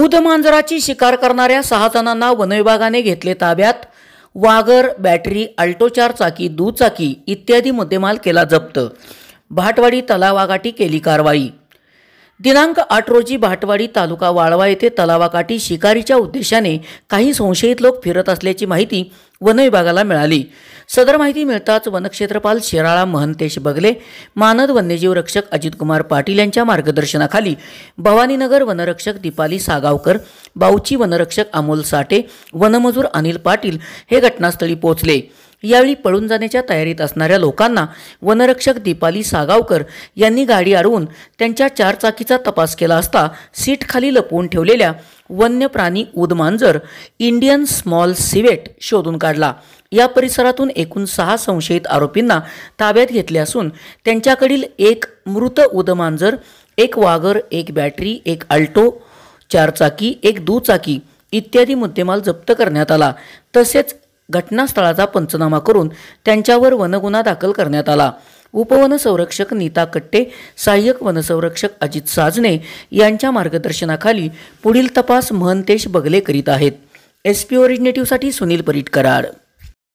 ऊद मांजराची शिकार करणाऱ्या सहा जणांना वनविभागाने घेतले ताब्यात वागर बॅटरी अल्टो चार चाकी दुचाकी इत्यादी मुद्देमाल केला जप्त भाटवाडी तलावागाठी केली कारवाई दिनांक आठ रोजी भाटवाडी तालुका वाळवा येथे तलावाकाठी शिकारीच्या उद्देशाने काही संशयित लोक फिरत असल्याची माहिती वनविभागाला मिळाली सदर माहिती मिळताच वनक्षेत्रपाल शिराळा महंतेश बगले मानद वन्यजीव रक्षक अजितकुमार पाटील यांच्या मार्गदर्शनाखाली भवानीनगर वनरक्षक दीपाली सागावकर बाऊची वनरक्षक अमोल साठे वनमजूर अनिल पाटील हे घटनास्थळी पोहोचले यावेळी पळून जाण्याच्या तयारीत असणाऱ्या लोकांना वनरक्षक दीपाली सागावकर यांनी गाडी अडवून त्यांच्या चारचाकीचा तपास केला असता सीटखाली लपवून ठेवलेल्या वन्य प्राणी उदमांजर इंडियन स्मॉल सिवेट शोधून काढला या परिसरातून एकूण सहा संशयित आरोपींना ताब्यात घेतले असून त्यांच्याकडील एक मृत उदमांजर एक वागर एक बॅटरी एक अल्टो चारचाकी एक दुचाकी इत्यादी मुद्देमाल जप्त करण्यात आला तसेच घटनास्थळाचा पंचनामा करून त्यांच्यावर वनगुन्हा दाखल करण्यात आला उपवन संरक्षक नीता कट्टे सहाय्यक वनसंरक्षक अजित साजने यांच्या मार्गदर्शनाखाली पुढील तपास महंतेश बगले करीत आहेत एस पी ओरिजिनेटिव्हसाठी सुनील परीट कराड